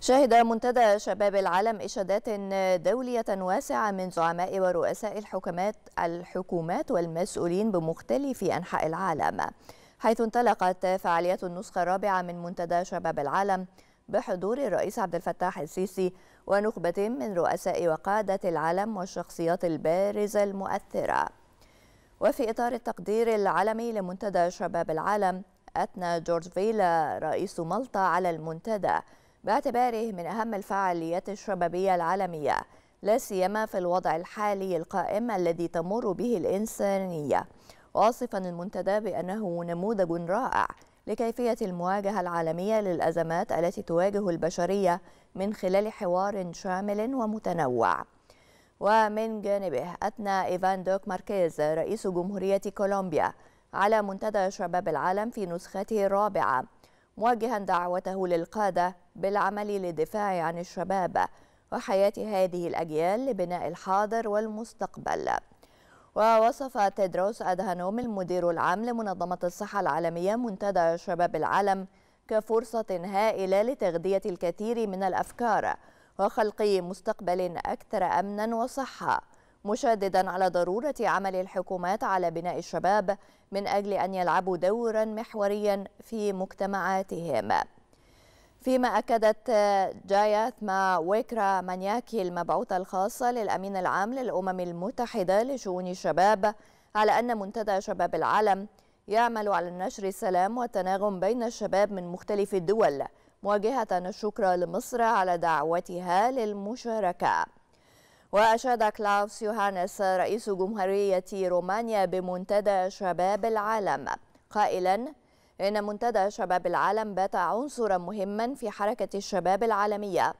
شهد منتدى شباب العالم إشادات دولية واسعة من زعماء ورؤساء الحكومات الحكومات والمسؤولين بمختلف أنحاء العالم حيث انطلقت فعالية النسخة الرابعة من منتدى شباب العالم بحضور الرئيس عبد الفتاح السيسي ونخبة من رؤساء وقادة العالم والشخصيات البارزة المؤثرة وفي إطار التقدير العالمي لمنتدى شباب العالم أثنى جورج فيلا رئيس مالطا على المنتدى باعتباره من أهم الفعاليات الشبابية العالمية لا سيما في الوضع الحالي القائم الذي تمر به الإنسانية واصفا المنتدى بأنه نموذج رائع لكيفية المواجهة العالمية للأزمات التي تواجه البشرية من خلال حوار شامل ومتنوع ومن جانبه أثنى إيفان دوك ماركيز رئيس جمهورية كولومبيا على منتدى شباب العالم في نسخته الرابعة موجها دعوته للقادة بالعمل للدفاع عن الشباب وحياة هذه الأجيال لبناء الحاضر والمستقبل ووصف تدروس أدهانوم المدير العام لمنظمة الصحة العالمية منتدى شباب العالم كفرصة هائلة لتغذية الكثير من الأفكار وخلق مستقبل أكثر أمنا وصحة مشددا على ضرورة عمل الحكومات على بناء الشباب من أجل أن يلعبوا دورا محوريا في مجتمعاتهم فيما أكدت جاياثما ويكرا مانياكي المبعوثة الخاصة للأمين العام للأمم المتحدة لشؤون الشباب على أن منتدى شباب العالم يعمل على نشر السلام والتناغم بين الشباب من مختلف الدول مواجهة الشكر لمصر على دعوتها للمشاركة وأشاد كلاوس يوهانس رئيس جمهورية رومانيا بمنتدى شباب العالم قائلا إن منتدى شباب العالم بات عنصرا مهما في حركة الشباب العالمية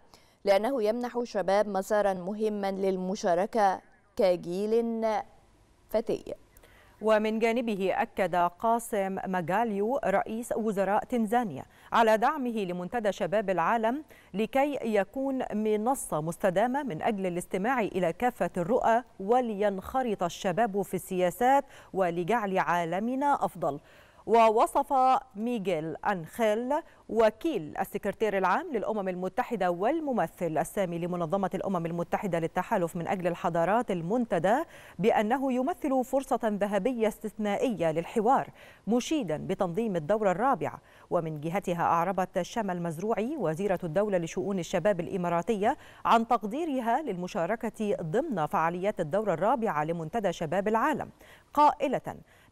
لأنه يمنح الشباب مسارا مهما للمشاركة كجيل فتي ومن جانبه أكد قاسم ماغاليو رئيس وزراء تنزانيا على دعمه لمنتدى شباب العالم لكي يكون منصة مستدامة من أجل الاستماع إلى كافة الرؤى ولينخرط الشباب في السياسات ولجعل عالمنا أفضل ووصف ميغيل أنخيل وكيل السكرتير العام للأمم المتحدة والممثل السامي لمنظمة الأمم المتحدة للتحالف من أجل الحضارات المنتدى بأنه يمثل فرصة ذهبية استثنائية للحوار مشيدا بتنظيم الدورة الرابعة ومن جهتها أعربت شمى المزروعي وزيرة الدولة لشؤون الشباب الإماراتية عن تقديرها للمشاركة ضمن فعاليات الدورة الرابعة لمنتدى شباب العالم قائلة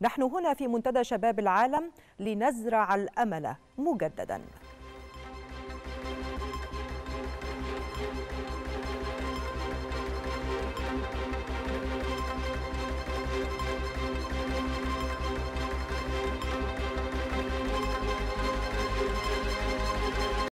نحن هنا في منتدى شباب العالم لنزرع الأمل مجدداً